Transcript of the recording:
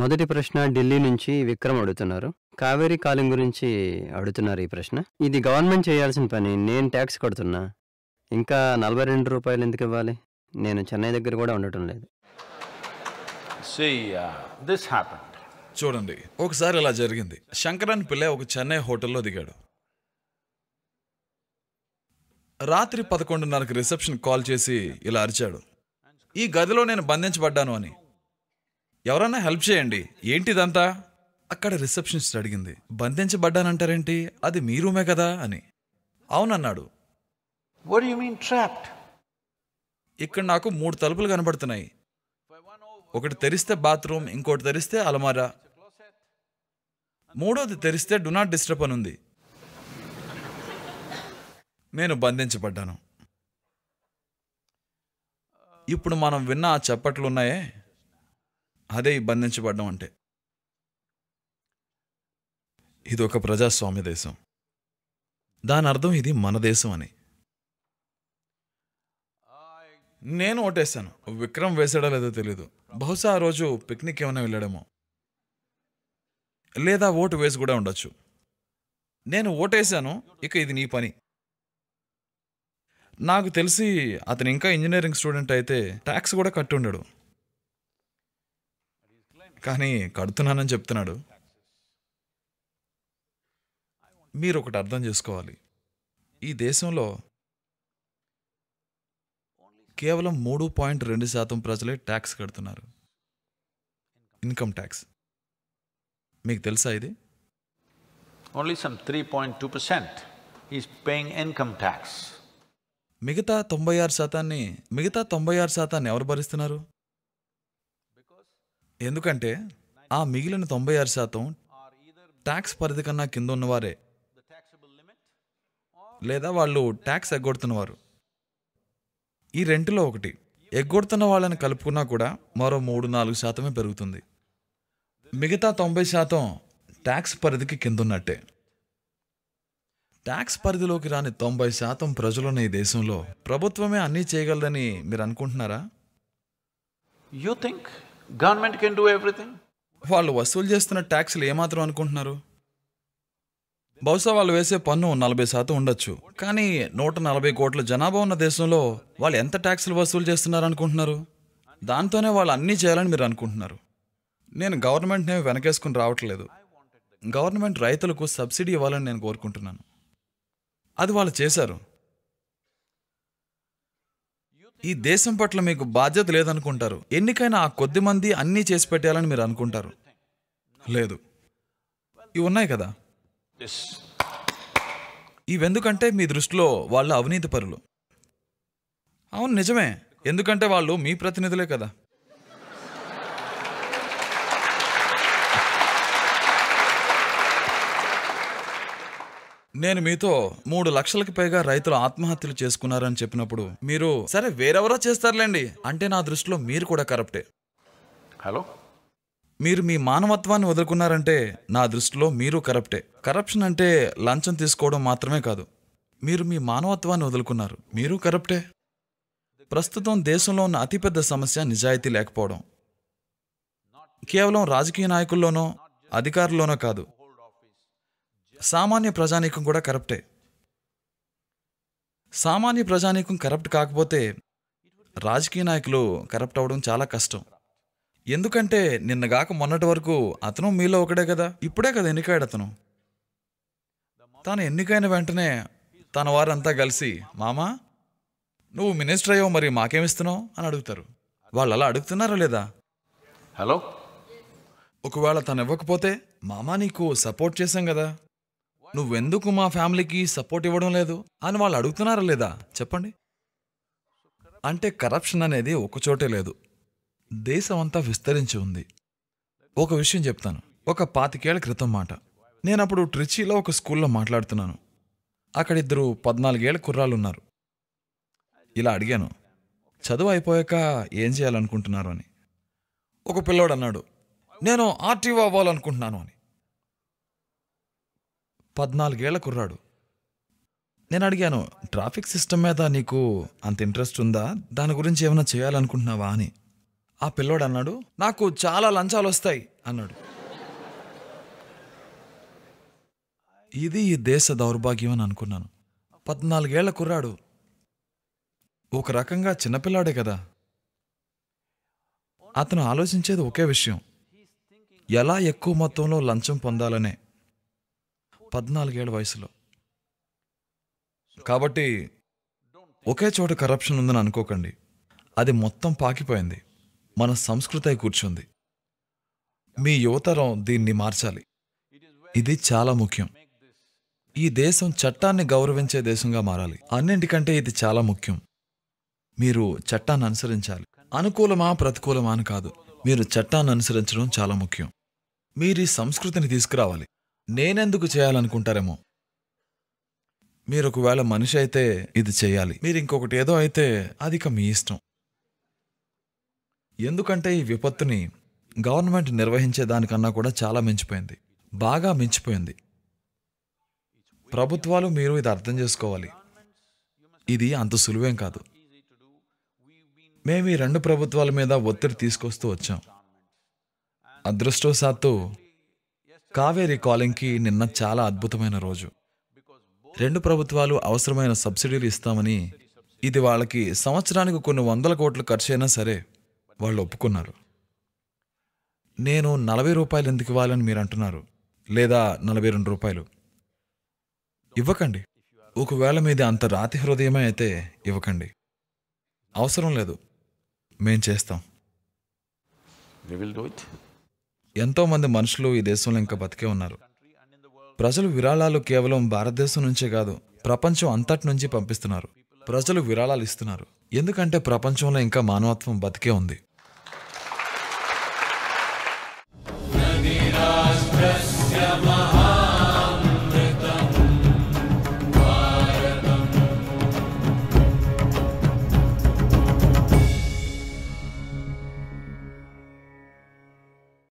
మొదటి ప్రశ్న ఢిల్లీ నుంచి విక్రమ్ అడుగుతున్నారు కావేరీ కాలం గురించి అడుగుతున్నారు ఈ ప్రశ్న ఇది గవర్నమెంట్ చేయాల్సిన పని నేను ట్యాక్స్ కడుతున్నా ఇంకా నలభై రెండు రూపాయలు ఎందుకు ఇవ్వాలి నేను చెన్నై దగ్గర కూడా ఉండటం లేదు uh, చూడండి ఒకసారి ఇలా జరిగింది శంకరన్ పిల్ల ఒక చెన్నై హోటల్లో దిగాడు రాత్రి పదకొండున్నరకు రిసెప్షన్ కాల్ చేసి ఇలా అరిచాడు ఈ గదిలో నేను బంధించబడ్డాను అని ఎవరన్నా హెల్ప్ చేయండి ఏంటిదంతా అక్కడ రిసెప్షనిస్ట్ అడిగింది బంధించబడ్డానంటారేంటి అది మీ రూమే కదా అని అవునన్నాడు ఇక్కడ నాకు మూడు తలుపులు కనబడుతున్నాయి ఒకటి తెరిస్తే బాత్రూమ్ ఇంకోటి తెరిస్తే అలమారా మూడోది తెరిస్తే డు నాట్ డిస్టర్బ్ అని ఉంది నేను బంధించబడ్డాను ఇప్పుడు మనం విన్న ఆ చెప్పట్లున్నాయే అదే బంధించబడడం అంటే ఇది ఒక ప్రజాస్వామ్య దేశం దాని అర్థం ఇది మన దేశం అని నేను ఓటేశాను విక్రమ్ వేసాడో లేదో తెలీదు బహుశా ఆ రోజు పిక్నిక్ ఏమైనా వెళ్ళాడేమో లేదా ఓటు వేసి కూడా ఉండొచ్చు నేను ఓటేశాను ఇక ఇది నీ పని నాకు తెలిసి అతను ఇంకా ఇంజనీరింగ్ స్టూడెంట్ అయితే ట్యాక్స్ కూడా కట్టుండడు కానీ కడుతున్నానని చెప్తున్నాడు మీరు ఒకటి అర్థం చేసుకోవాలి ఈ దేశంలో కేవలం మూడు పాయింట్ రెండు శాతం ప్రజలే ట్యాక్స్ కడుతున్నారు ఇన్కమ్ ట్యాక్స్ మీకు తెలుసా ఇది only some three point two percent is paying income tax మిగతా తొంభై ఆరు శాతాన్ని మిగతా తొంభై ఆరు శాతాన్ని ఎవరు భరిస్తున్నారు ఎందుకంటే ఆ మిగిలిన తొంభై ఆరు శాతం ట్యాక్స్ పరిధి కన్నా కింద ఉన్నవారే లేదా వాళ్ళు ట్యాక్స్ ఎగ్గొడుతున్నవారు ఈ రెంటులో ఒకటి ఎగ్గొడుతున్న వాళ్ళని కలుపుకున్నా కూడా మరో మూడు నాలుగు శాతమే పెరుగుతుంది మిగతా తొంభై శాతం ట్యాక్స్ పరిధికి కిందున్నట్టే ట్యాక్స్ పరిధిలోకి రాని తొంభై శాతం ప్రజలున్న ఈ దేశంలో ప్రభుత్వమే అన్నీ చేయగలదని మీరు అనుకుంటున్నారా you think government can do everything వాళ్ళు వసూలు చేస్తున్న ట్యాక్స్లు ఏమాత్రం అనుకుంటున్నారు బహుశా వాళ్ళు వేసే పన్ను నలభై శాతం ఉండొచ్చు కానీ నూట నలభై కోట్ల జనాభా ఉన్న దేశంలో వాళ్ళు ఎంత ట్యాక్స్లు వసూలు చేస్తున్నారు అనుకుంటున్నారు దాంతోనే వాళ్ళు అన్నీ చేయాలని మీరు అనుకుంటున్నారు నేను గవర్నమెంట్నే వెనకేసుకుని రావట్లేదు గవర్నమెంట్ రైతులకు సబ్సిడీ ఇవ్వాలని నేను కోరుకుంటున్నాను అది వాళ్ళు చేశారు ఈ దేశం పట్ల మీకు బాధ్యత లేదనుకుంటారు ఎన్నికైనా ఆ కొద్ది మంది అన్నీ చేసి పెట్టాలని మీరు అనుకుంటారు లేదు ఇవి ఉన్నాయి కదా ఇవెందుకంటే మీ దృష్టిలో వాళ్ళు అవినీతి పరులు అవును నిజమే ఎందుకంటే వాళ్ళు మీ ప్రతినిధులే కదా నేను మీతో మూడు లక్షలకు పైగా రైతులు ఆత్మహత్యలు చేసుకున్నారని చెప్పినప్పుడు మీరు సరే వేరెవరో చేస్తారులేండి అంటే నా దృష్టిలో మీరు కూడా కరప్టే హలో మీరు మీ మానవత్వాన్ని వదులుకున్నారంటే నా దృష్టిలో మీరు కరప్టే కరప్షన్ అంటే లంచం తీసుకోవడం మాత్రమే కాదు మీరు మీ మానవత్వాన్ని వదులుకున్నారు మీరు కరప్టే ప్రస్తుతం దేశంలో ఉన్న అతిపెద్ద సమస్య నిజాయితీ లేకపోవడం కేవలం రాజకీయ నాయకుల్లోనో అధికారుల్లోనో కాదు సామాన్య ప్రజానీకం కూడా కరప్టే సామాన్య ప్రజానీకం కరప్ట్ కాకపోతే రాజకీయ నాయకులు కరప్ట్ అవడం చాలా కష్టం ఎందుకంటే నిన్నగాక మొన్నటి వరకు అతను మీలో ఒకడే కదా ఇప్పుడే కదా ఎన్నికాడు అతను తాను ఎన్నికైన వెంటనే తన వారంతా కలిసి మామా నువ్వు మినిస్టర్ అయ్యో మరి మాకేమిస్తున్నావు అని అడుగుతారు వాళ్ళు అలా అడుగుతున్నారా లేదా హలో ఒకవేళ తను ఇవ్వకపోతే మామా నీకు సపోర్ట్ చేశాం కదా నువ్వెందుకు మా ఫ్యామిలీకి సపోర్ట్ ఇవ్వడం లేదు అని వాళ్ళు అడుగుతున్నారా లేదా చెప్పండి అంటే కరప్షన్ అనేది ఒకచోటే లేదు దేశం అంతా విస్తరించి ఉంది ఒక విషయం చెప్తాను ఒక పాతికేళ్ల క్రితం మాట నేను అప్పుడు ట్రిచీలో ఒక స్కూల్లో మాట్లాడుతున్నాను అక్కడ ఇద్దరు పద్నాలుగేళ్ల కుర్రాళ్ళు ఉన్నారు ఇలా అడిగాను చదువు అయిపోయాక ఏం చేయాలనుకుంటున్నారు అని ఒక పిల్లోడు అన్నాడు నేను ఆర్టీఓ అవ్వాలనుకుంటున్నాను అని పద్నాలుగేళ్ల కుర్రాడు నేను అడిగాను ట్రాఫిక్ సిస్టమ్ మీద నీకు అంత ఇంట్రెస్ట్ ఉందా దాని గురించి ఏమైనా చేయాలనుకుంటున్నావా అని ఆ పిల్లోడు అన్నాడు నాకు చాలా లంచాలు వస్తాయి అన్నాడు ఇది ఈ దేశ దౌర్భాగ్యం అని అనుకున్నాను పద్నాలుగేళ్ల కుర్రాడు ఒక రకంగా చిన్నపిల్లాడే కదా అతను ఆలోచించేది ఒకే విషయం ఎలా ఎక్కువ మొత్తంలో లంచం పొందాలనే పద్నాలుగేళ్ళ వయసులో కాబట్టి ఒకే చోట కరప్షన్ ఉందని అనుకోకండి అది మొత్తం పాకిపోయింది మన సంస్కృతి కూర్చుంది మీ యువతరం దీన్ని మార్చాలి ఇది చాలా ముఖ్యం ఈ దేశం చట్టాన్ని గౌరవించే దేశంగా మారాలి అన్నింటికంటే ఇది చాలా ముఖ్యం మీరు చట్టాన్ని అనుసరించాలి అనుకూలమా ప్రతికూలమా అని కాదు మీరు చట్టాన్ని అనుసరించడం చాలా ముఖ్యం మీరు ఈ సంస్కృతిని తీసుకురావాలి నేనెందుకు చేయాలనుకుంటారేమో మీరు ఒకవేళ మనిషి అయితే ఇది చేయాలి మీరు ఇంకొకటి ఏదో అయితే అది ఇక మీ ఇష్టం ఎందుకంటే ఈ విపత్తుని గవర్నమెంట్ నిర్వహించే దానికన్నా కూడా చాలా మించిపోయింది బాగా మించిపోయింది ప్రభుత్వాలు మీరు ఇది అర్థం చేసుకోవాలి ఇది అంత సులువేం కాదు మేము ఈ రెండు ప్రభుత్వాల మీద ఒత్తిడి తీసుకొస్తూ వచ్చాం అదృష్టవశాత్తు కావేరీ కాలింగ్కి నిన్న చాలా అద్భుతమైన రోజు రెండు ప్రభుత్వాలు అవసరమైన సబ్సిడీలు ఇస్తామని ఇది వాళ్ళకి సంవత్సరానికి కొన్ని వందల కోట్లు ఖర్చు సరే వాళ్ళు ఒప్పుకున్నారు నేను నలభై రూపాయలు ఎందుకు ఇవ్వాలని మీరు అంటున్నారు లేదా నలభై రెండు రూపాయలు ఇవ్వకండి ఒకవేళ మీది అంత రాతి హృదయమే అయితే ఇవ్వకండి అవసరం లేదు మేం చేస్తాం ఎంతోమంది మనుషులు ఈ దేశంలో ఇంకా బతికే ఉన్నారు ప్రజలు విరాళాలు కేవలం భారతదేశం నుంచే కాదు ప్రపంచం అంతటి నుంచి పంపిస్తున్నారు ప్రజలు విరాళాలు ఇస్తున్నారు ఎందుకంటే ప్రపంచంలో ఇంకా మానవత్వం బతికే ఉంది